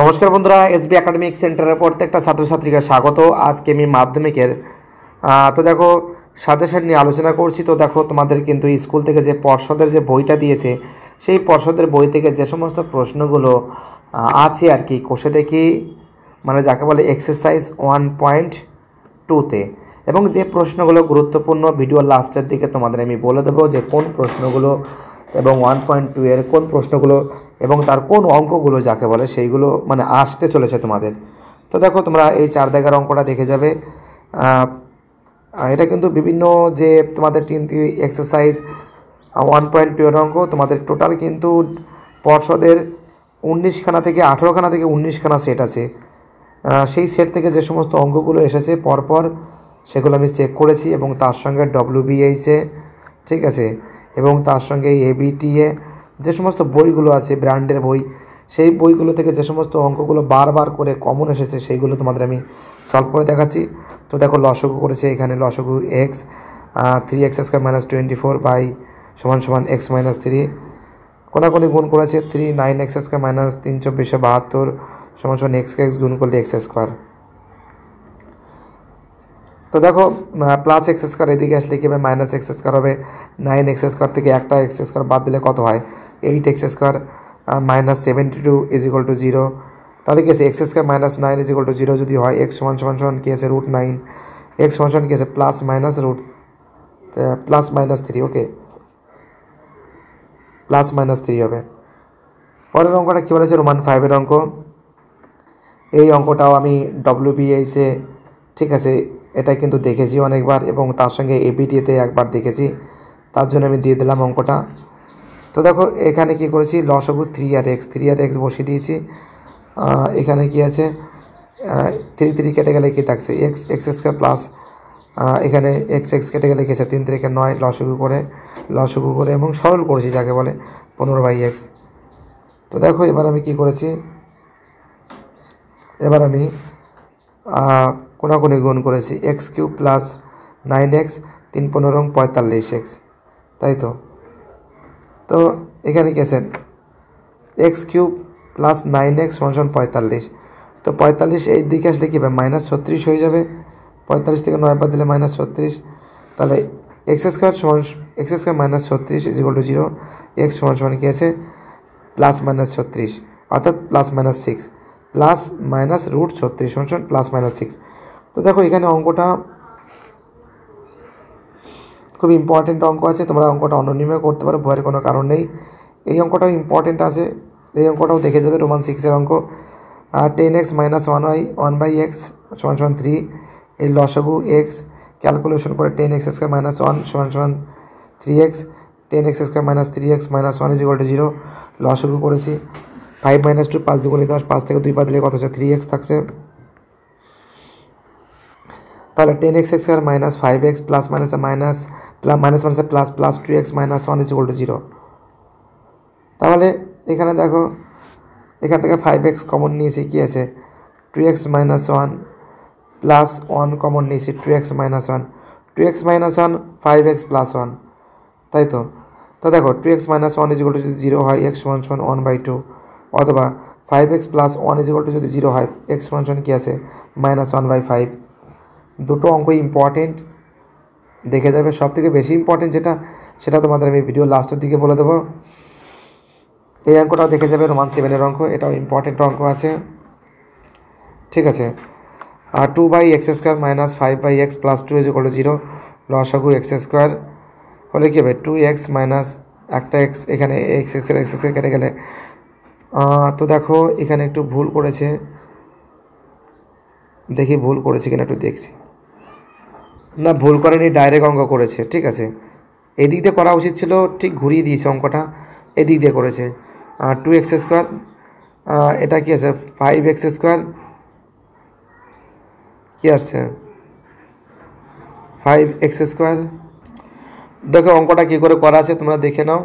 নমস্কার বন্ধুরা SB academic সেন্টারের প্রত্যেকটা ছাত্রছাত্রীকে স্বাগত আজকে আমি মাধ্যমিকের তো দেখো সাজেশন নিয়ে আলোচনা করছি তো দেখো তোমাদের কিন্তু স্কুল থেকে যে পর্ষদের যে বইটা দিয়েছে সেই পর্ষদের বই থেকে যে সমস্ত প্রশ্নগুলো আছে আর কি কোষে দেখি মানে যাকে বলে এক্সারসাইজ ওয়ান পয়েন্ট টুতে এবং যে প্রশ্নগুলো গুরুত্বপূর্ণ ভিডিও লাস্টের দিকে তোমাদের আমি বলে দেবো যে কোন প্রশ্নগুলো এবং ওয়ান পয়েন্ট টু এর কোন প্রশ্নগুলো এবং তার কোন অঙ্কগুলো যাকে বলে সেইগুলো মানে আসতে চলেছে তোমাদের তো দেখো তোমরা এই চার দেখার অঙ্কটা দেখে যাবে এটা কিন্তু বিভিন্ন যে তোমাদের কিন্তু এক্সারসাইজ ওয়ান পয়েন্ট টু এর অঙ্ক তোমাদের টোটাল কিন্তু পর্ষদের উনিশখানা থেকে আঠেরোখানা থেকে উনিশখানা সেট আছে সেই সেট থেকে যে সমস্ত অঙ্কগুলো এসেছে পরপর সেগুলো আমি চেক করেছি এবং তার সঙ্গে ডব্লিউবিএইচে ঠিক আছে এবং তার সঙ্গে এবিটিএ যে সমস্ত বইগুলো আছে ব্র্যান্ডের বই সেই বইগুলো থেকে যে সমস্ত অঙ্কগুলো বারবার করে কমন এসেছে সেইগুলো তোমাদের আমি সলভ করে দেখাচ্ছি তো দেখো লসগু করেছে এখানে লসগু x three x square minus twenty four by সমান সমান এক্স মাইনাস থ্রি কোনাকোনি গুণ করেছে three nine x square minus তিন চব্বিশশো বাহাত্তর সমান সমান এক্স এক্স গুণ করলে এক্স স্কোয়ার তো দেখো প্লাস x স্কয়ার এর দিকে গেলে এখানে माइनस x স্কয়ার হবে 9 x স্কয়ার থেকে 1 টা x স্কয়ার বাদ দিলে কত হয় 8 x স্কয়ার - 72 = 0 তাহলে কি x স্কয়ার - 9 = 0 যদি হয় x = কেমন কেসে √9 x = কেমন কেসে প্লাস माइनस √ তে plus minus 3 okay plus minus 3 হবে পরের অঙ্কটা কি বলছ রোমান 5 এর অঙ্ক এই অঙ্কটাও আমি ডব্লিউ বি আই সে ঠিক আছে এটা কিন্তু দেখেছি অনেকবার এবং তার সঙ্গে এবিটিতে একবার দেখেছি তার জন্য আমি দিয়ে দিলাম অঙ্কটা তো দেখো এখানে কি করেছি লসগু থ্রি আর এক্স থ্রি আর এক্স বসিয়ে দিয়েছি এখানে কি আছে থ্রি থ্রি কেটে গেলে কী থাকছে এক্স এক্স স্কোয়ার প্লাস এখানে এক্স এক্স কেটে গেলে গেছে তিন থেকে নয় লসগু করে লসগু করে এবং সরল করেছি যাকে বলে পনেরো বাই এক্স তো দেখো এবার আমি কি করেছি এবার আমি কোনাকুনি গুণ করেছি x cube plus nine x তিন পনেরো পঁয়তাল্লিশ এক্স তাই তো তো এখানে গেছেন x cube plus nine x সমান পঁয়তাল্লিশ তো পঁয়তাল্লিশ এই দিকে আসলে কী হবে মাইনাস ছত্রিশ হয়ে যাবে পঁয়তাল্লিশ থেকে নয় বাদ দিলে মাইনাস ছত্রিশ তাহলে এক্স স্কোয়ার সমান এক্স স্কোয়ার মাইনাস ছত্রিশ is equal to zero x সমান সমান কী আছে প্লাস মাইনাস ছত্রিশ অর্থাৎ plus minus six plus minus root ছত্রিশ সমান সমান প্লাস মাইনাস সিক্স তো দেখো এখানে অঙ্কটা খুব ইম্পর্টেন্ট অঙ্ক আছে তোমরা অঙ্কটা অননিমে করতে পারো ভয়ের কোনো কারণ নেই এই অঙ্কটাও ইম্পর্টেন্ট আছে এই অঙ্কটাও দেখে দেবে রোমান সিক্সের অঙ্ক ten x minus one y one by x সমান সমান থ্রি এই লসগু এক্স ক্যালকুলেশন করে ten x square minus one সমান সমান three x ten x square minus three x minus one ইজিকল to zero লসগু করেছি ফাইভ মাইনাস টু পাঁচ দুগুণে দশ পাঁচ থেকে দুই বাদ দিলে কত আছে থ্রি এক্স থাকছে তাহলে ten x x square minus five x plus minus minus plus minus মাইনাসে plus plus two x minus one is equal to zero তাহলে এখানে দেখো এখান থেকে ফাইভ এক্স কমন নিয়েছি কী আছে two x minus one plus one common নিয়েছি two x minus one two x minus one five x plus one তাই তো তা দেখো two x minus one ইজিকল to যদি জিরো হয় x one one one by two অথবা five x plus one ইজিকল to যদি zero হয় এক্স ওয়ান ওয়ান কী আছে মাইনাস ওয়ান বাই ফাইভ দুটো অঙ্ক ইম্পর্টেন্ট দেখে যাবে সব থেকে বেশি ইম্পর্টেন্ট যেটা সেটা তোমাদের আমি ভিডিও লাস্টের দিকে বলে দেবো এই অঙ্কটাও দেখে যাবে রোমান সেভেনের অঙ্ক এটাও ইম্পর্টেন্ট অঙ্ক আছে ঠিক আছে আর two by x square minus five by x plus two as করলো জিরো লসাগু এক্স স্কোয়ার হলে কী হবে টু এক্স মাইনাস একটা এক্স এখানে এক্স এক্সের এক্স এক্সের কেটে গেলে তো দেখো এখানে একটু ভুল করেছে দেখি ভুল করেছে কিনা একটু দেখছি না ভুল করেনি ডাইরেক্ট অঙ্ক করেছে ঠিক আছে এদিক দিয়ে করা উচিত ছিল ঠিক ঘুরিয়ে দিয়েছে অঙ্কটা এদিক দিয়ে করেছে টু এক্স স্কোয়ার এটা কি আছে ফাইভ এক্স স্কোয়ার কী আসছে ফাইভ এক্স স্কোয়ার দেখো অঙ্কটা কী করে করা আছে তোমরা দেখে নাও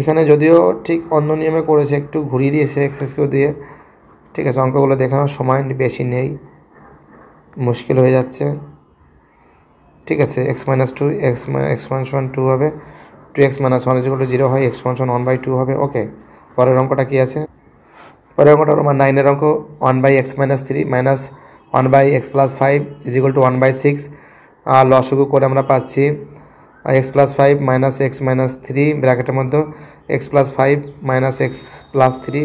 এখানে যদিও ঠিক অন্য নিয়মে করেছে একটু ঘুরিয়ে দিয়েছে এক্স স্কোয়ার দিয়ে ঠিক আছে অঙ্কগুলো দেখানোর সময় বেশি নেই মুশকিল হয়ে যাচ্ছে ঠিক আছে x minus two x x one two হবে two x minus one equal to zero হয় x expansion one by two হবে ওকে পরের অঙ্কটা কী আছে পরের অঙ্কটা আমার নাইনের অঙ্ক one by x minus three minus one by x plus five is equal to one by six আর লসগু করে আমরা পাচ্ছি x plus five minus x minus three ব্র্যাকেটের মধ্যে x plus five minus x plus three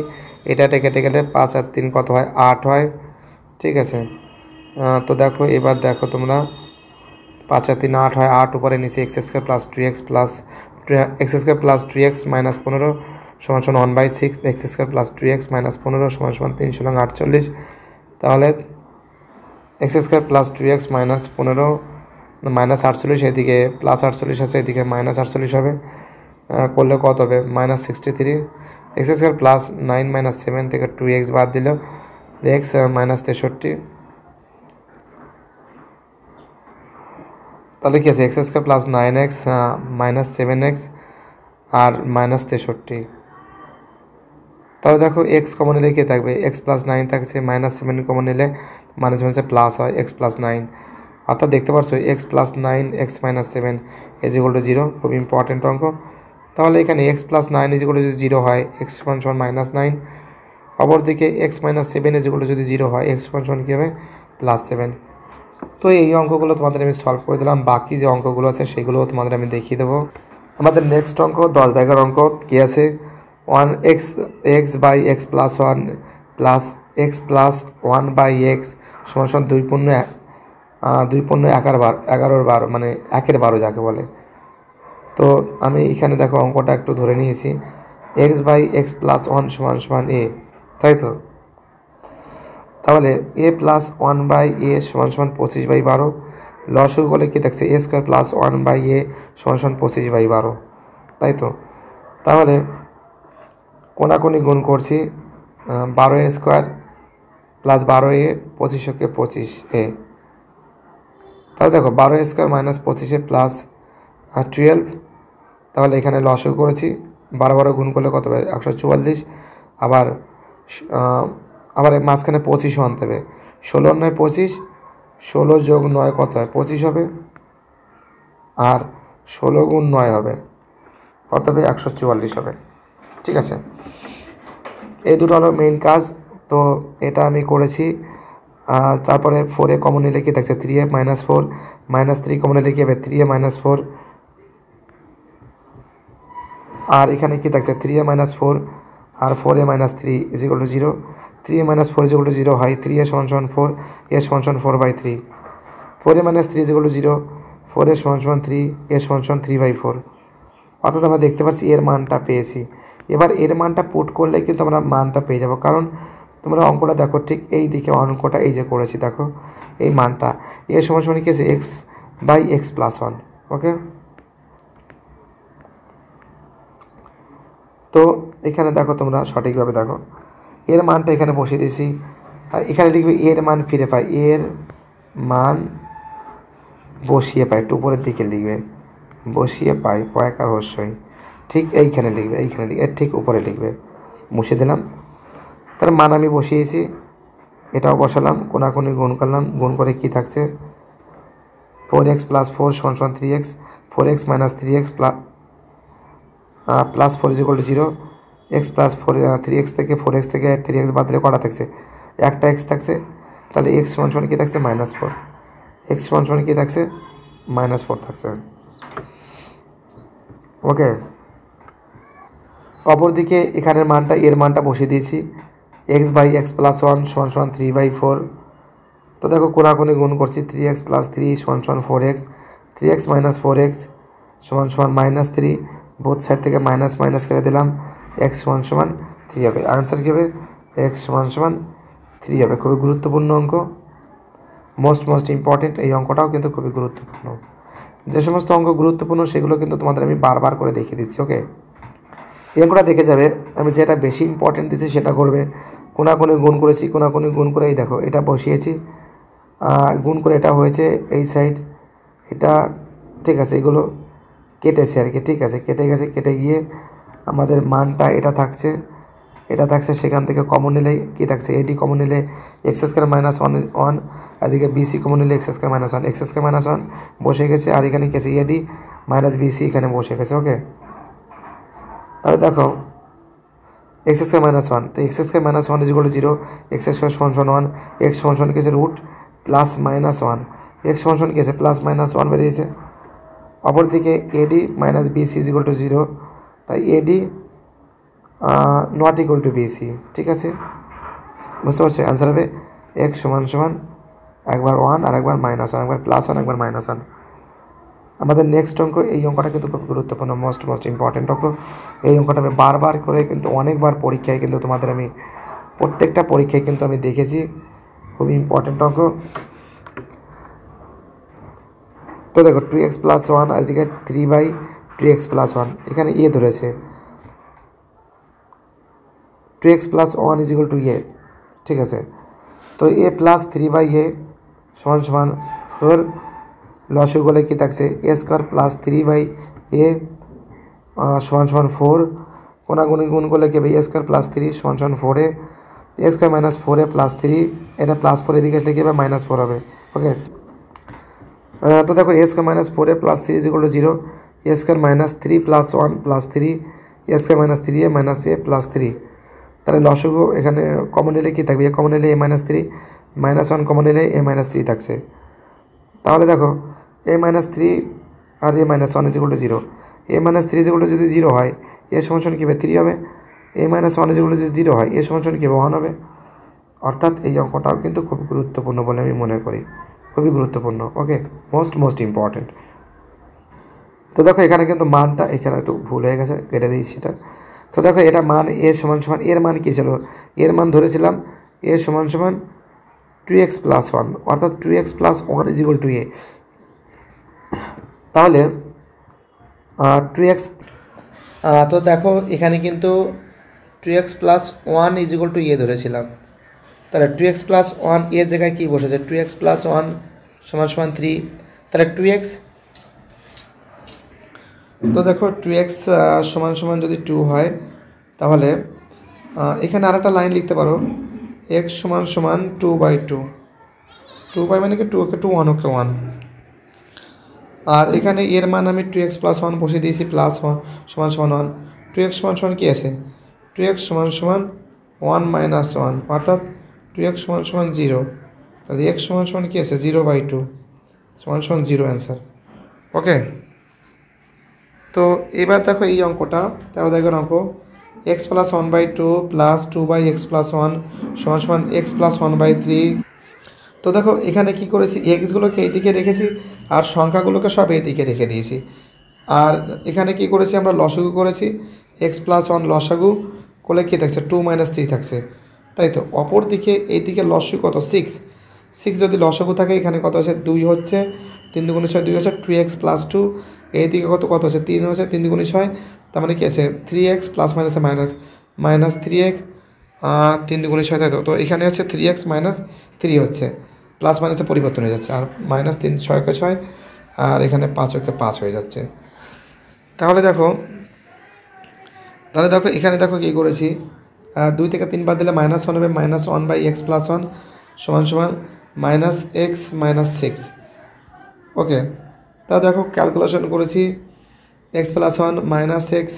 এটা টেকে টেকে পাঁচ আর তিন কত হয় আট হয় ঠিক আছে তো দেখো এবার দেখো তোমরা পাঁচ আর তিন আট হয় আট উপরে নিচে x square plus two x plus x square plus two x minus পনেরো সমান সমান one by six x square plus two x minus পনেরো সমান সমান তিনশো নং আটচল্লিশ তাহলে x square plus two x minus পনেরো মাইনাস আটচল্লিশ এদিকে প্লাস আটচল্লিশ আছে এদিকে মাইনাস আটচল্লিশ হবে করলে কত হবে minus sixty three x square plus nine minus seven থেকে টু এক্স বাদ দিল এক্স মাইনাস তেষট্টি তাহলে কি আছে x square plus nine x minus seven x আর মাইনাস তেষট্টি তাহলে দেখো এক্স কমন নিলে কে থাকবে এক্স প্লাস নাইন থাকছে মাইনাস সেভেন কমন নিলে মাইনাস মাইনাসে প্লাস হয় এক্স প্লাস নাইন অর্থাৎ দেখতে পারছো x plus nine x minus seven is equal to zero খুব ইম্পর্টেন্ট অঙ্ক তাহলে এখানে x plus nine is equal to যদি জিরো হয় এক্স কমন সমান মাইনাস নাইন অপরদিকে x minus seven is equal to যদি জিরো হয় এক্স কমন সমান কী হবে প্লাস সেভেন তো এই অঙ্কগুলো তোমাদের আমি সলভ করে দিলাম বাকি যে অঙ্কগুলো আছে সেগুলোও তোমাদের আমি দেখিয়ে দেবো আমাদের নেক্সট অঙ্ক দশ দেখার অঙ্ক কী আছে one x x by x plus one plus x plus one by x সমান সমান দুই পণ্য দুই পণ্য একার বার এগারোর বারো মানে একের বারো যাকে বলে তো আমি এখানে দেখো অঙ্কটা একটু ধরে নিয়েছি x by x plus one সমান সমান এ তাই তো তাহলে a plus one by a সমান সমান পঁচিশ বাই বারো লসও হলে কি দেখছে a square plus one by a সমান সমান পঁচিশ বাই বারো তাই তো তাহলে কোনাকুনি গুণ করছি বারো এ স্কোয়ার প্লাস বারো এ পঁচিশকে পঁচিশ এ তাহলে দেখো বারো স্কোয়ার মাইনাস পঁচিশে প্লাস টুয়েলভ তাহলে এখানে লসও করেছি বারো বারো গুণ করলে কত হবে একশো চুয়াল্লিশ আবার আবার মাঝখানে পঁচিশও আনতে হবে ষোলো নয় পঁচিশ ষোলো যোগ নয় কত হয় পঁচিশ হবে আর ষোলো গুণ নয় হবে কত হবে একশো চুয়াল্লিশ হবে ঠিক আছে এই দুটো হলো মেইন কাজ তো এটা আমি করেছি তারপরে ফোরে কমন নিলে কি থাকছে three a minus four minus three common নিলে কি হবে থ্রি এ মাইনাস ফোর আর এখানে কি থাকছে থ্রি এ মাইনাস ফোর আর four a minus three is equal to zero three a minus four জিগুলো টু জিরো হয় থ্রি এ সমান সমান ফোর এ সমান সমান four by three four a minus three জিগুলো টু জিরো ফোর এ সমান সমান থ্রি এ সমান সমান থ্রি বাই ফোর অর্থাৎ আমরা দেখতে পাচ্ছি এর মানটা পেয়েছি এবার এর মানটা পুট করলে কিন্তু আমরা মানটা পেয়ে যাব কারণ তোমরা অঙ্কটা দেখো ঠিক এই দিকে অঙ্কটা এই যে করেছি দেখো এই মানটা এ সমান সমান কেছে x by x plus one okay তো এখানে দেখো তোমরা সঠিকভাবে দেখো এর মানটা এখানে বসিয়ে দিয়েছি এখানে লিখবে এর মান ফিরে পায় এর মান বসিয়ে পায় একটু উপরের দিকে লিখবে বসিয়ে পায় পয়কার অবশ্যই ঠিক এইখানে লিখবে এইখানে লিখবে এর ঠিক উপরে লিখবে মুছে দিলাম তার মান আমি বসিয়েছি এটাও বসালাম কোনি গুণ করলাম গুণ করে কি থাকছে ফোর এক্স প্লাস ফোর সমান সমান three x four x minus three x plus plus four is equal to zero x plus four three x থেকে ফোর এক্স থেকে থ্রি এক্স বাদ দিলে কটা থাকছে একটা এক্স থাকছে তাহলে এক্স ওয়ান সমান কী থাকছে মাইনাস ফোর এক্স ওয়ান সমান কী থাকছে মাইনাস ফোর থাকছে ওকে অপরদিকে এখানের মানটা এর মানটা বসিয়ে দিয়েছি x by x plus one সমান সমান থ্রি বাই ফোর তো দেখো কোনাকোনি গুণ করছি থ্রি এক্স প্লাস থ্রি সমান সমান four x three x minus four x সমান সমান মাইনাস থ্রি বোথ সাইড থেকে মাইনাস মাইনাস কেটে দিলাম এক্স সমান সমান থ্রি হবে আনসার কী হবে এক্স সমান সমান থ্রি হবে খুবই গুরুত্বপূর্ণ অঙ্ক মোস্ট মোস্ট ইম্পর্টেন্ট এই অঙ্কটাও কিন্তু খুবই গুরুত্বপূর্ণ যে সমস্ত অঙ্ক গুরুত্বপূর্ণ সেগুলো কিন্তু তোমাদের আমি বারবার করে দেখিয়ে দিচ্ছি ওকে এই অঙ্কটা দেখে যাবে আমি যেটা বেশি ইম্পর্টেন্ট দিচ্ছি সেটা করবে কোনা কোনে গুণ করেছি কোনা কোনে গুণ করে এই দেখো এটা বসিয়েছি গুণ করে এটা হয়েছে এই সাইড এটা ঠিক আছে এগুলো কেটেছে আর কি ঠিক আছে কেটে গেছে কেটে গিয়ে আমাদের মানটা এটা থাকছে এটা থাকছে সেখান থেকে কমন নিলে কী থাকছে এডি কমন নিলে x square minus one one এদিকে বিসি কমন নিলে x square minus one x square minus one বসে গেছে আর এখানে গেছে এডি মাইনাস বিসি এখানে বসে গেছে ওকে তাহলে দেখো এক্স স্কোয়ার মাইনাস ওয়ান তো x square minus one ইজিকল to zero x square সমান সমান ওয়ান এক্স সমান সমান কেছে root plus minus one x সমান সমান কেছে প্লাস মাইনাস ওয়ান বেরিয়েছে অপরদিকে AD minus BC is equal to zero তাই AD not equal to BC ঠিক আছে বুঝতে পারছি অ্যান্সার হবে এক সমান সমান একবার ওয়ান আর একবার মাইনাস ওয়ান একবার প্লাস ওয়ান একবার মাইনাস ওয়ান আমাদের নেক্সট অঙ্ক এই অঙ্কটা কিন্তু খুব গুরুত্বপূর্ণ মোস্ট মোস্ট ইম্পর্টেন্ট অঙ্ক এই অঙ্কটা আমি বারবার করে কিন্তু অনেকবার পরীক্ষায় কিন্তু তোমাদের আমি প্রত্যেকটা পরীক্ষায় কিন্তু আমি দেখেছি খুব ইম্পর্টেন্ট অঙ্ক তো দেখো টু এক্স প্লাস ওয়ান এদিকে three by two x plus one এখানে এ e ধরেছে two x plus one is equal to a ঠিক আছে তো a plus three by a সমান সমান তোর লসগুলো কী থাকছে a square plus three by a সমান সমান ফোর কোনাগুনি গুণ করলে কী হবে এ স্কোয়ার প্লাস থ্রি সমান সমান four a square minus four a plus three এটা প্লাস ফোর এদিকে আসলে কী হবে মাইনাস ফোর হবে ওকে তো দেখো a square minus a plus three is equal zero a square minus three plus one plus three a square minus three a minus a plus three তাহলে লসগু এখানে common এলে কী থাকবে এ কমন এলে a minus three minus one common এলে a minus three থাকছে তাহলে দেখো এ মাইনাস থ্রি আর a minus one is equal to zero a minus three is equal to যদি জিরো হয় এ সমান কী হবে থ্রি হবে a minus one is equal to যদি জিরো হয় এ সমান কী হবে ওয়ান হবে অর্থাৎ এই অঙ্কটাও কিন্তু খুব গুরুত্বপূর্ণ বলে আমি মনে করি খুবই গুরুত্বপূর্ণ ওকে মোস্ট মোস্ট ইম্পর্ট্যান্ট তো দেখো এখানে কিন্তু মানটা এখানে একটু ভুল হয়ে গেছে কেটে দিয়েছি এটা তো দেখো এটা মান এ সমান সমান এর মান কী ছিল এর মান ধরেছিলাম এ সমান সমান টু এক্স প্লাস ওয়ান অর্থাৎ two x plus one is equal to a তাহলে টু এক্স তো দেখো এখানে কিন্তু two x plus one is equal to a ধরেছিলাম তাহলে টু এক্স প্লাস ওয়ান এর জায়গায় কী বসেছে টু এক্স প্লাস ওয়ান সমান সমান থ্রি তাহলে টু এক্স তো দেখো টু এক্স সমান সমান যদি টু হয় তাহলে এখানে আর একটা লাইন লিখতে পারো এক্স সমান সমান two by two two by মানে কি two okay two one okay one আর এখানে এর মান আমি টু এক্স প্লাস ওয়ান বসিয়ে দিয়েছি প্লাস ওয়ান সমান সমান ওয়ান টু এক্স সমান সমান কী আছে টু এক্স সমান সমান ওয়ান মাইনাস ওয়ান অর্থাৎ টু এক্স সমান সমান জিরো তাহলে এক্স সমান সমান কী আছে জিরো বাই টু সমান সমান জিরো অ্যান্সার ওকে তো এবার দেখো এই অঙ্কটা তেরো দেখো অঙ্ক x plus one by two plus two by x plus one সমান সমান x plus one by three তো দেখো এখানে কি করেছি এক্সগুলোকে এইদিকে রেখেছি আর সংখ্যাগুলোকে সব এইদিকে রেখে দিয়েছি আর এখানে কি করেছি আমরা লসাগু করেছি এক্স প্লাস ওয়ান লসাগু করলে কী থাকছে টু মাইনাস থ্রি থাকছে তাই তো অপর দিকে এইদিকে লসু কত সিক্স সিক্স যদি লসাগু থাকে এখানে কত আছে দুই হচ্ছে তিন দুগুণ ছয় দুই হচ্ছে টু এক্স প্লাস টু এই দিকে কত কত আছে তিন হচ্ছে তিন দুগুণে ছয় তার মানে কী আছে থ্রি এক্স প্লাস মাইনাসে মাইনাস মাইনাস থ্রি এক্স তিন দুগুণে ছয় তাই তো তো এখানে হচ্ছে থ্রি এক্স মাইনাস থ্রি হচ্ছে প্লাস মাইনাসে পরিবর্তন হয়ে যাচ্ছে আর মাইনাস তিন ছয়কে ছয় আর এখানে পাঁচ ওকে পাঁচ হয়ে যাচ্ছে তাহলে দেখো তাহলে দেখো এখানে দেখো কী করেছি দুই থেকে তিন বাদ দিলে মাইনাস ওয়ান হবে minus one by x plus one সমান সমান minus x minus six okay তা দেখো ক্যালকুলেশন করেছি x plus one minus x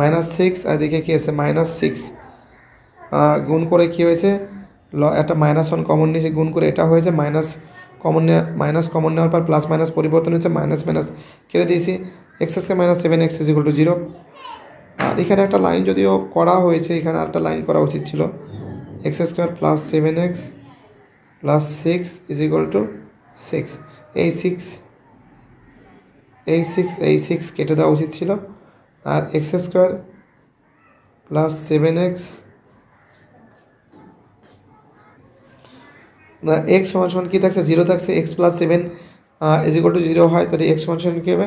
minus six আর দেখে কী আছে মাইনাস সিক্স গুণ করে কী হয়েছে ল একটা মাইনাস ওয়ান কমন নিয়েছে গুণ করে এটা হয়েছে মাইনাস কমন নেওয়া মাইনাস কমন নেওয়ার পর প্লাস মাইনাস পরিবর্তন হচ্ছে মাইনাস মাইনাস কেটে দিয়েছি এক্স এক্সকে minus seven x is to zero আর এখানে একটা লাইন যদিও করা হয়েছে এখানে একটা লাইন করা উচিত ছিল x square plus seven x plus six is to six এই সিক্স এই সিক্স এই সিক্স কেটে দেওয়া উচিত ছিল আর x square plus seven x না এক্স ওয়ান সমান কী থাকছে জিরো থাকছে x plus seven is equal to zero হয় তাহলে এক্স ওয়ান সেভেন কী হবে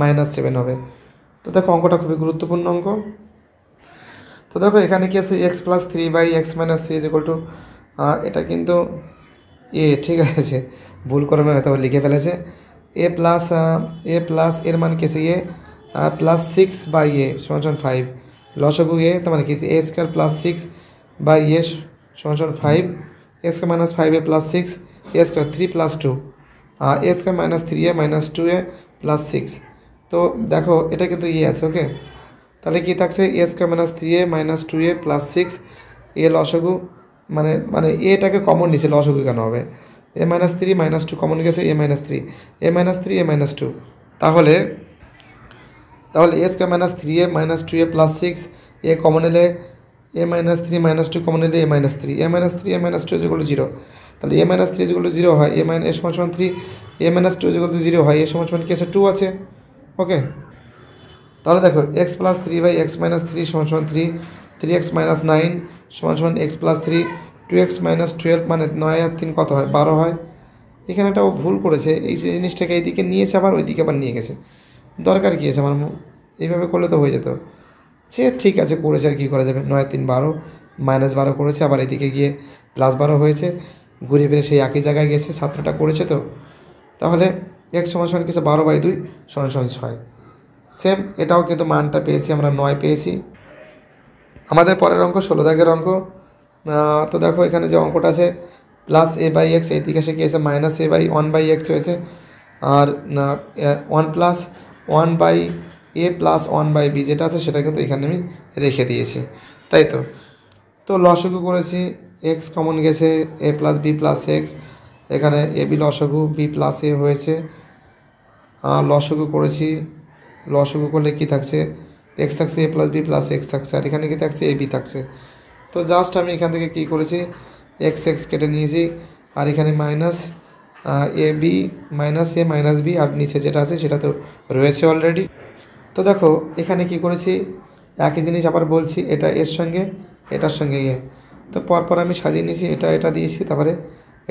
মাইনাস সেভেন হবে তো দেখো অঙ্কটা খুবই গুরুত্বপূর্ণ অঙ্ক তো দেখো এখানে কি আছে x plus three by x minus three is to এটা কিন্তু এ ঠিক আছে ভুল করে হয়তো লিখে ফেলেছে এ প্লাস এ প্লাস এর মানে কি আছে a plus six by a সমান ফাইভ লসগু এ তার মানে কি a square plus six by a সমান five a square minus five a plus six a square three plus two a square minus three a minus two a plus six তো দেখো এটা কিন্তু ইয়ে আছে ওকে তাহলে কি থাকছে a square minus three a minus two a plus six a লসগু মানে মানে এটাকে কমন নিছে লসগু কেন হবে a minus three minus two common গেছে a minus three a minus three a minus two তাহলে তাহলে a square minus three a minus two a plus six a common এলে a minus three minus two common এলে a minus three a minus three a minus two যেগুলো zero তাহলে a minus three যেগুলো zero হয় a minus a সমান সমান three a minus two যেগুলো zero হয় এ সমান সমান কি আছে টু আছে ওকে তাহলে দেখো x plus three by x minus three সমান three three x minus nine সমান সমান x plus three two x minus twelve মানে নয় আর তিন কত হয় বারো হয় এখানে একটা ও ভুল করেছে এই জিনিসটাকে এইদিকে নিয়েছে আবার ওইদিকে আবার নিয়ে গেছে দরকার কী আছে আমার এইভাবে করলে তো হয়ে যেত সে ঠিক আছে করেছে আর কী করা যাবে নয় তিন বারো মাইনাস বারো করেছে আবার এদিকে গিয়ে প্লাস বারো হয়েছে ঘুরে ফিরে সেই একই জায়গায় গেছে ছাত্রটা করেছে তো তাহলে এক সময় সময় কিছু বারো বাই দুই সময় সময় ছয় সেম এটাও কিন্তু মানটা পেয়েছি আমরা নয় পেয়েছি আমাদের পরের অঙ্ক ষোলো দাগের অঙ্ক তো দেখো এখানে যে অঙ্কটা আছে প্লাস এ বাই এক্স এই দিকে সে কি আছে minus a by one by x হয়েছে আর one plus one by a plus one by b যেটা আছে সেটা কিন্তু এখানে আমি রেখে দিয়েছি তাই তো তো লসগু করেছি এক্স কমন গেছে a plus b plus x এখানে এ বি লসগু বি প্লাস এ হয়েছে লসগু করেছি লসগু করলে কি থাকছে এক্স থাকছে a plus b plus x থাকছে আর এখানে কি থাকছে এ বি থাকছে তো জাস্ট আমি এখান থেকে কি করেছি এক্স এক্স কেটে নিয়েছি আর এখানে minus a b minus a minus b আর নিচে যেটা আছে সেটা তো রয়েছে অলরেডি তো দেখো এখানে কি করেছি একই জিনিস আবার বলছি এটা এর সঙ্গে এটার সঙ্গে ইয়ে তো পরপর আমি সাজিয়ে নিয়েছি এটা এটা দিয়েছি তারপরে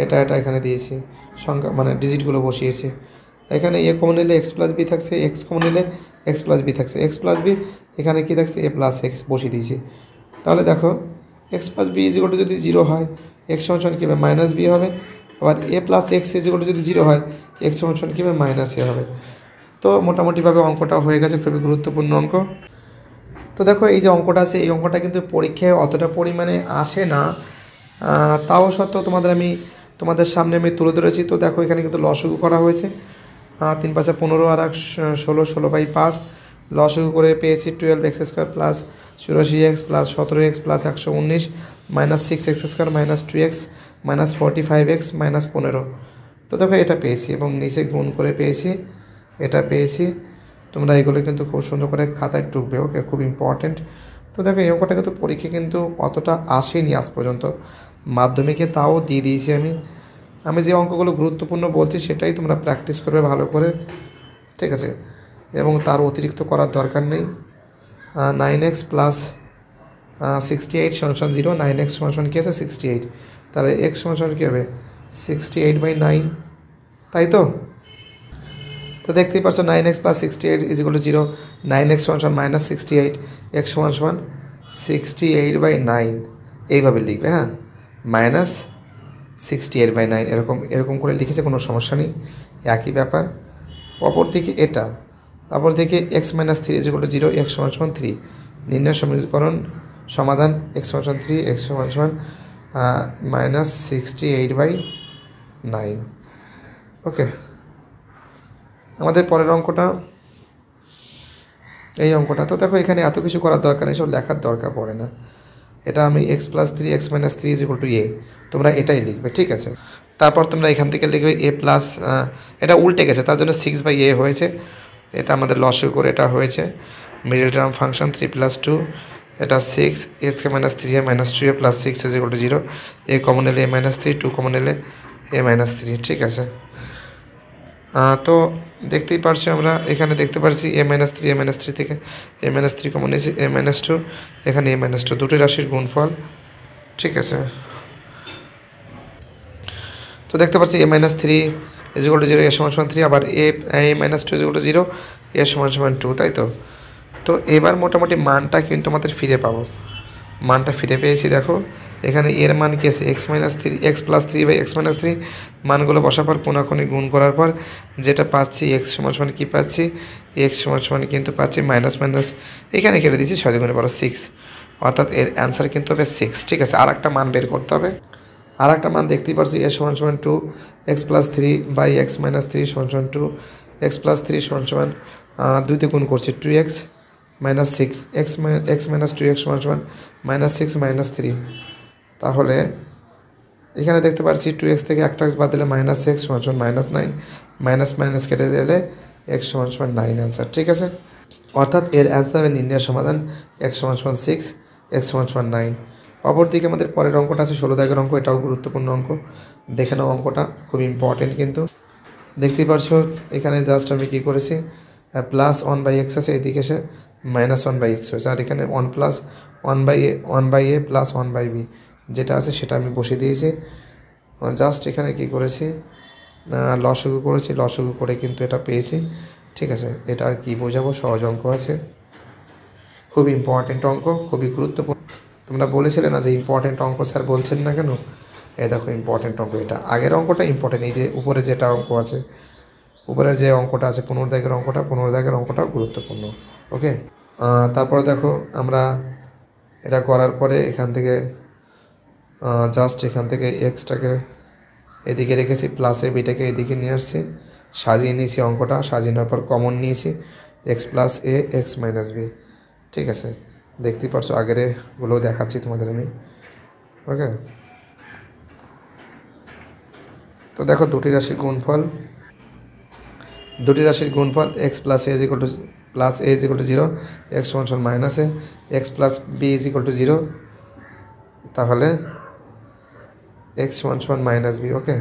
এটা এটা এখানে দিয়েছি সংখ্যা মানে ডিজিটগুলো বসিয়েছি এখানে এ কমন নিলে এক্স প্লাস বি থাকছে এক্স কমন নিলে এক্স প্লাস বি থাকছে এক্স প্লাস বি এখানে কি থাকছে এ প্লাস এক্স বসিয়ে দিয়েছি তাহলে দেখো এক্স প্লাস বি ইজ যদি জিরো হয় এক্স সমান কী হবে মাইনাস বি হবে আবার a plus x is to যদি জিরো হয় এক্স সমান কী হবে মাইনাস এ হবে তো মোটামুটিভাবে অঙ্কটা হয়ে গেছে খুবই গুরুত্বপূর্ণ অঙ্ক তো দেখো এই যে অঙ্কটা আছে এই অঙ্কটা কিন্তু পরীক্ষায় অতটা পরিমাণে আসে না তাও সত্ত্বেও তোমাদের আমি তোমাদের সামনে আমি তুলে ধরেছি তো দেখো এখানে কিন্তু লসগু করা হয়েছে তিন পাঁচে পনেরো আর এক ষোলো ষোলো বাই পাঁচ লসগু করে পেয়েছি টুয়েলভ এক্স স্কোয়ার প্লাস চুরাশি এক্স প্লাস সতেরো এক্স প্লাস একশো উনিশ minus six x square minus two x minus forty five x minus পনেরো তো দেখো এটা পেয়েছি এবং নিচে গুণ করে পেয়েছি এটা পেয়েছি তোমরা এগুলো কিন্তু খুব সুন্দর করে খাতায় টুকবে ওকে খুব ইম্পর্ট্যান্ট তো দেখো এই অঙ্কটা কিন্তু পরীক্ষা কিন্তু অতটা আসেনি আজ পর্যন্ত মাধ্যমিকে তাও দিয়ে দিয়েছি আমি আমি যে অঙ্কগুলো গুরুত্বপূর্ণ বলছি সেটাই তোমরা প্র্যাকটিস করবে ভালো করে ঠিক আছে এবং তার অতিরিক্ত করার দরকার নেই nine x plus sixty eight সমান জিরো নাইন এক্স সমান কি আছে সিক্সটি এইট তাহলে এক্স সমান কী হবে সিক্সটি এইট বাই নাইন তাই তো তো দেখতেই পাচ্ছ nine x plus sixty eight is equal to zero nine x সমান মাইনাস সিক্সটি এইট এক্স সমান সিক্সটি এইট বাই নাইন এইভাবে লিখবে হ্যাঁ minus sixty eight by nine এরকম এরকম করে লিখেছে কোনো সমস্যা নেই একই ব্যাপার অপরদিকে এটা তারপর থেকে x minus three is equal to zero x সমান সমান থ্রি নির্ণয় সমীকরণ সমাধান এক্স সমান সমান থ্রি এক্স সমান সমান minus sixty eight by nine okay আমাদের পরের অঙ্কটা এই অঙ্কটা তো দেখো এখানে এত কিছু করার দরকার নেই সব লেখার দরকার পড়ে না এটা আমি x plus three x minus three is two a তোমরা এটাই লিখবে ঠিক আছে তারপর তোমরা এখান থেকে লিখবে এ প্লাস এটা উল্টে গেছে তার জন্য সিক্স বাই এ হয়েছে এটা আমাদের লসে করে এটা হয়েছে middle term function three plus two এটা সিক্স এসকে minus three a minus two a plus six is equal zero a common এলে a minus three two common এলে এ মাইনাস থ্রি ঠিক আছে তো দেখতেই পারছি আমরা এখানে দেখতে পারছি a minus three a minus three থেকে এ মাইনাস থ্রি কমন এসে এ মাইনাস টু এখানে এ মাইনাস টু দুটি রাশির গুণফল ঠিক আছে তো দেখতে পাচ্ছি a minus three is equal to zero a সমান সমান থ্রি আবার a a minus two is equal to zero a সমান সমান টু তাই তো তো এবার মোটামুটি মানটা কিন্তু আমাদের ফিরে পাবো মানটা ফিরে পেয়েছি দেখো এখানে এর মান কি আছে x minus three x plus three by x minus three মানগুলো বসার পর কোনাকুনি গুণ করার পর যেটা পাচ্ছি এক্স সমান সমান কী পাচ্ছি এক্স সমান সমান কিন্তু পাচ্ছি মাইনাস মাইনাস এখানে কেটে দিচ্ছি ছয় গুণে বারো সিক্স অর্থাৎ এর অ্যান্সার কিন্তু হবে সিক্স ঠিক আছে আর একটা মান বের করতে হবে আর একটা মান দেখতেই পারছি এস সমান সমান two x plus three by x minus three সমান সমান টু এক্স প্লাস থ্রি সমান সমান দুইতে গুণ করছি two x minus six x x minus two x সমান সমান মাইনাস সিক্স মাইনাস থ্রি তাহলে এখানে দেখতে পারছি টু এক্স থেকে একটা এক্স বাদ দিলে মাইনাস এক্স সমান সমান মাইনাস নাইন মাইনাস মাইনাস কেটে দিলে এক্স সমান সমান নাইন অ্যান্সার ঠিক আছে অর্থাৎ এর অ্যান্সার হবে নির্ণয় সমাধান এক্স সমান সমান সিক্স এক্স সমান সমান নাইন অপরদিকে আমাদের পরের অঙ্কটা আছে ষোলো দাগের অঙ্ক এটাও গুরুত্বপূর্ণ অঙ্ক দেখে নাও অঙ্কটা খুব ইম্পর্টেন্ট কিন্তু দেখতেই পারছো এখানে জাস্ট আমি কী করেছি প্লাস ওয়ান বাই এক্স আছে এদিকে এসে মাইনাস ওয়ান বাই এক্স হয়েছে আর এখানে one plus one by a one by a plus one by b যেটা আছে সেটা আমি বসে দিয়েছি জাস্ট এখানে কি করেছি লসগু করেছি লসগু করে কিন্তু এটা পেয়েছি ঠিক আছে এটা আর কী বোঝাবো সহজ অঙ্ক আছে খুব ইম্পর্টেন্ট অঙ্ক খুবই গুরুত্বপূর্ণ তোমরা বলেছিলে না যে ইম্পর্টেন্ট অঙ্ক স্যার বলছেন না কেন এ দেখো ইম্পর্টেন্ট অঙ্ক এটা আগের অঙ্কটা ইম্পর্টেন্ট এই যে উপরে যেটা অঙ্ক আছে উপরের যে অঙ্কটা আছে পনেরো দাগের অঙ্কটা পনেরো দাগের অঙ্কটাও গুরুত্বপূর্ণ ওকে তারপরে দেখো আমরা এটা করার পরে এখান থেকে জাস্ট এখান থেকে এক্সটাকে এদিকে রেখেছি প্লাসে বিটাকে এদিকে নিয়ে আসছি সাজিয়ে নিয়েছি অঙ্কটা সাজিয়ে নেওয়ার পর কমন নিয়েছি x plus a x minus b ঠিক আছে দেখতেই পারছো আগের গুলো দেখাচ্ছি তোমাদের আমি ওকে তো দেখো দুটি রাশির গুণফল দুটি রাশির গুণফল x plus a equal to plus a is equal to zero x one সমান a x plus b is equal to zero তাহলে এক্স ওয়ান সমান মাইনাস বি ওকে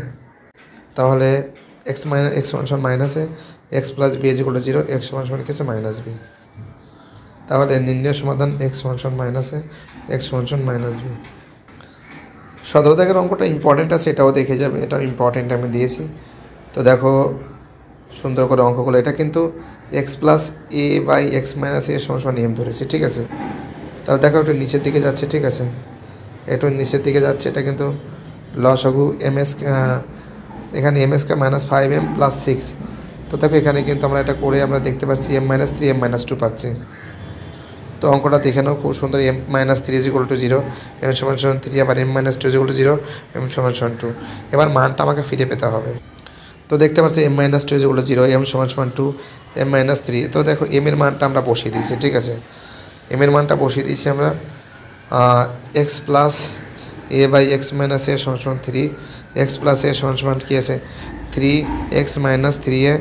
তাহলে এক্স মাইনাস এক্স ওয়ান সমান a x plus b is equal to zero x one সমান কিছু minus b তাহলে নির্ণয় সমাধান এক্স ওয়ানশন মাইনাস এ এক্স ওয়ানশন মাইনাস বি সদর দাগের অঙ্কটা ইম্পর্টেন্ট আছে এটাও দেখে যাবে এটা ইম্পর্টেন্ট আমি দিয়েছি তো দেখো সুন্দর করে অঙ্কগুলো এটা কিন্তু x plus a by x minus a সমান এম ধরেছি ঠিক আছে তাহলে দেখো একটু নিচের দিকে যাচ্ছে ঠিক আছে একটু নিচের দিকে যাচ্ছে এটা কিন্তু লসগু এম এস এখানে এম এস কে minus five m plus six তো দেখো এখানে কিন্তু আমরা এটা করে আমরা দেখতে পাচ্ছি m minus three m minus two পাচ্ছি তো অঙ্কটা দেখে নাও খুব সুন্দর m minus three is equal to zero m সমান সমান থ্রি আবার m minus two is equal to zero m সমান সমান টু এবার মানটা আমাকে ফিরে পেতে হবে তো দেখতে পাচ্ছি m minus two is equal to zero m সমান সমান টু এম মাইনাস থ্রি তো দেখো এম এর মানটা আমরা বসিয়ে দিয়েছি ঠিক আছে এম এর মানটা বসিয়ে দিয়েছি আমরা x plus a by x minus a সমান সমান থ্রি এক্স প্লাস এ সমান সমান কী আছে three x minus three a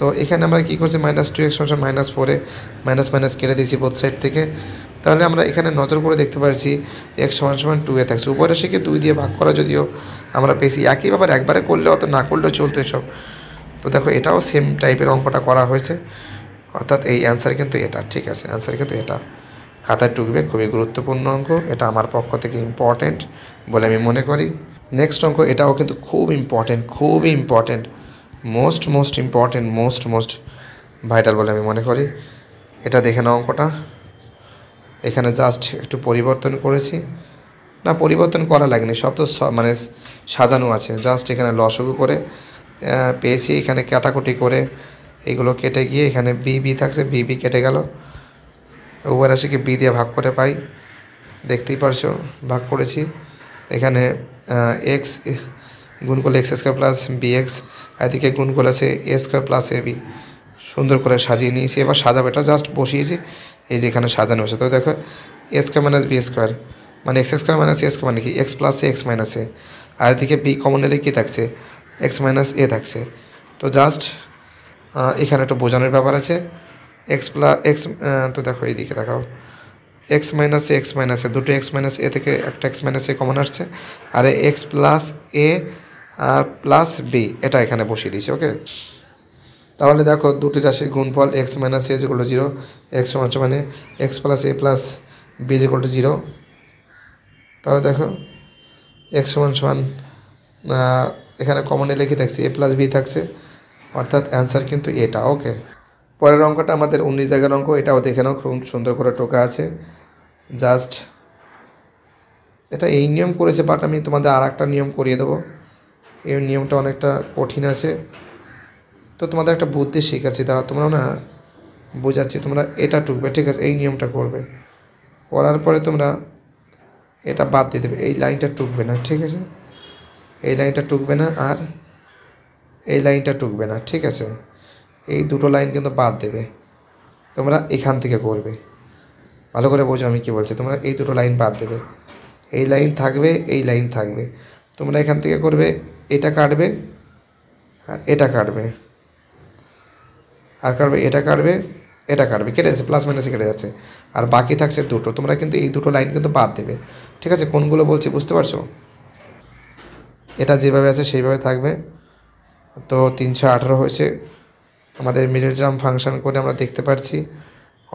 তো এখানে আমরা কী করছি মাইনাস টু এক্স সমান মাইনাস ফোরে মাইনাস মাইনাস কেটে দিয়েছি বোধ সাইড থেকে তাহলে আমরা এখানে নজর করে দেখতে পারছি এক্স সমান সমান টু এ থাকছে উপরে সেকে দুই দিয়ে ভাগ করা যদিও আমরা পেয়েছি একই ব্যাপার একবারে করলে অত না করলেও চলতো এসব তো দেখো এটাও সেম টাইপের অঙ্কটা করা হয়েছে অর্থাৎ এই অ্যান্সার কিন্তু এটা ঠিক আছে অ্যান্সার কিন্তু এটা খাতায় টুকবে খুবই গুরুত্বপূর্ণ অঙ্ক এটা আমার পক্ষ থেকে ইম্পর্টেন্ট বলে আমি মনে করি নেক্সট অঙ্ক এটাও কিন্তু খুব ইম্পর্টেন্ট খুবই important most most important most most vital বলে আমি মনে করি এটা দেখে নাও অঙ্কটা এখানে জাস্ট একটু পরিবর্তন করেছি না পরিবর্তন করা লাগেনি সব তো মানে সাজানো আছে জাস্ট এখানে লসগু করে পেয়েছি এখানে কাটাকুটি করে এগুলো কেটে গিয়ে এখানে বি বি থাকছে বি বি কেটে গেল উবার আসিকে বি দিয়ে ভাগ করে পাই দেখতেই পারছো ভাগ করেছি এখানে এক্স গুণ করলে এক্স স্কোয়ার প্লাস বিএক্স এদিকে গুণ করলে আছে a square plus a b সুন্দর করে সাজিয়ে নিয়েছি এবার সাজাবো এটা জাস্ট বসিয়েছি এই যে এখানে সাজানো হয়েছে তো দেখো a square minus b square মানে x square minus a square মানে কি x plus x minus a আর এদিকে বি কমন এলে কী থাকছে এক্স মাইনাস এ থাকছে তো জাস্ট এখানে একটা বোঝানোর ব্যাপার আছে এক্স প্লাস এক্স তো দেখো এইদিকে দেখাও এক্স মাইনাস এক্স মাইনাস দুটো এক্স মাইনাস এ থেকে একটা এক্স মাইনাস এ কমন আসছে আর এক্স প্লাস এ আর প্লাস বি এটা এখানে বসিয়ে দিয়েছি ওকে তাহলে দেখো দুটি রাশির গুণফল এক্স মাইনাস এ যেগুলো জিরো এক্স সমান মানে x plus a plus b to zero তাহলে দেখো এক্স সমান সমান এখানে কমনে লিখে থাকছে এ প্লাস বি থাকছে অর্থাৎ অ্যান্সার কিন্তু এটা ওকে পরের অঙ্কটা আমাদের উনিশ দাগের অঙ্ক এটাও দেখে নাও খুব সুন্দর করে টোকা আছে জাস্ট এটা এই নিয়ম করেছে বাট আমি তোমাদের আর একটা নিয়ম করিয়ে দেবো এই নিয়মটা অনেকটা কঠিন আছে তো তোমাদের একটা বুদ্ধি শিখাচ্ছি তারা তোমরা না বোঝাচ্ছি তোমরা এটা টুকবে ঠিক আছে এই নিয়মটা করবে করার পরে তোমরা এটা বাদ দিয়ে দেবে এই লাইনটা টুকবে না ঠিক আছে এই লাইনটা টুকবে না আর এই লাইনটা টুকবে না ঠিক আছে এই দুটো লাইন কিন্তু বাদ দেবে তোমরা এখান থেকে করবে ভালো করে বোঝো আমি কি বলছি তোমরা এই দুটো লাইন বাদ দেবে এই লাইন থাকবে এই লাইন থাকবে তোমরা এখান থেকে করবে এটা কাটবে আর এটা কাটবে আর কাটবে এটা কাটবে এটা কাটবে কেটে যাচ্ছে প্লাস মাইনাসে কেটে যাচ্ছে আর বাকি থাকছে দুটো তোমরা কিন্তু এই দুটো লাইন কিন্তু বাদ দেবে ঠিক আছে কোনগুলো বলছি বুঝতে পারছো এটা যেভাবে আছে সেইভাবে থাকবে তো তিনশো আঠারো হয়েছে আমাদের মিডল টার্ম ফাংশন করে আমরা দেখতে পারছি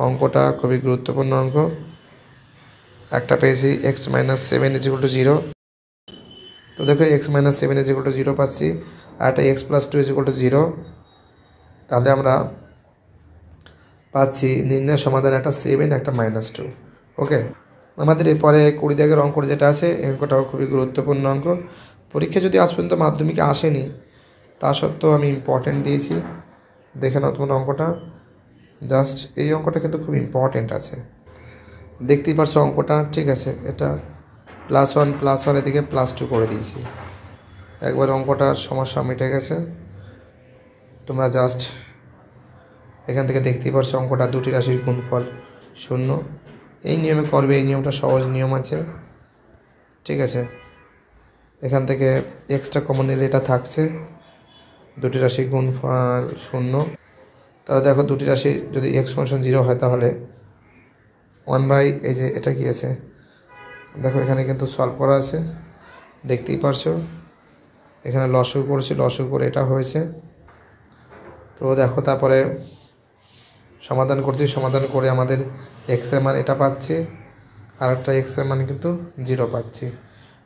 অঙ্কটা খুবই গুরুত্বপূর্ণ অঙ্ক একটা পেয়েছি x minus seven is equal to zero তো দেখো x minus seven is equal to zero পাচ্ছি আর একটা x plus two is equal to zero তাহলে আমরা পাচ্ছি নির্ণয় সমাধান একটা সেভেন একটা মাইনাস টু ওকে আমাদের এরপরে কুড়ি দাগের অঙ্কটা যেটা আছে অঙ্কটাও খুবই গুরুত্বপূর্ণ অঙ্ক পরীক্ষা যদি আজ পর্যন্ত মাধ্যমিকে আসেনি তা সত্ত্বেও আমি ইম্পর্টেন্ট দিয়েছি দেখে নতুন অঙ্কটা জাস্ট এই অঙ্কটা কিন্তু খুব ইম্পর্টেন্ট আছে দেখতেই পারছো অঙ্কটা ঠিক আছে এটা প্লাস ওয়ান প্লাস ওয়ান এদিকে প্লাস টু করে দিয়েছি একবার অঙ্কটার সমস্যা মিটে গেছে তোমরা জাস্ট এখান থেকে দেখতেই পারছো অঙ্কটা দুটি রাশির গুণফল শূন্য এই নিয়মে করবে এই নিয়মটা সহজ নিয়ম আছে ঠিক আছে এখান থেকে এক্সট্রা কমন নিলে এটা থাকছে দুটি রাশির গুণফল শূন্য তাহলে দেখো দুটি রাশি যদি এক্স ফাংশন জিরো হয় তাহলে ওয়ান বাই এই যে এটা কি আছে দেখো এখানে কিন্তু সলভ করা আছে দেখতেই পারছো এখানে লসও করেছি লসও করে এটা হয়েছে তো দেখো তারপরে সমাধান করছি সমাধান করে আমাদের এক্সের মান এটা পাচ্ছি আর একটা এক্সের মান কিন্তু জিরো পাচ্ছি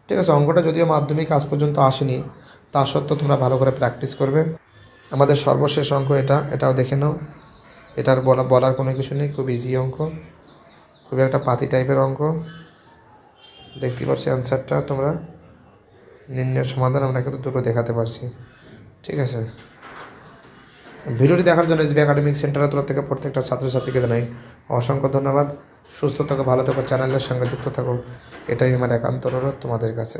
ঠিক আছে অঙ্কটা যদিও মাধ্যমিক আজ পর্যন্ত আসেনি তা সত্ত্বেও তোমরা ভালো করে প্র্যাকটিস করবে আমাদের সর্বশেষ অঙ্ক এটা এটাও দেখে নাও এটার বলা বলার কোনো কিছু নেই খুব ইজি অঙ্ক খুবই একটা পাতি টাইপের অঙ্ক দেখতে পাচ্ছি অ্যান্সারটা তোমরা নির্ণয় সমাধান আমরা কিন্তু দুটো দেখাতে পারছি ঠিক আছে ভিডিওটি দেখার জন্য এসবি একাডেমিক সেন্টারের তরফ থেকে প্রত্যেকটা ছাত্রছাত্রীকে জানাই অসংখ্য ধন্যবাদ সুস্থ থাকো ভালো থাকো চ্যানেলের সঙ্গে যুক্ত থাকো এটাই আমার একান্ত অনুরোধ তোমাদের কাছে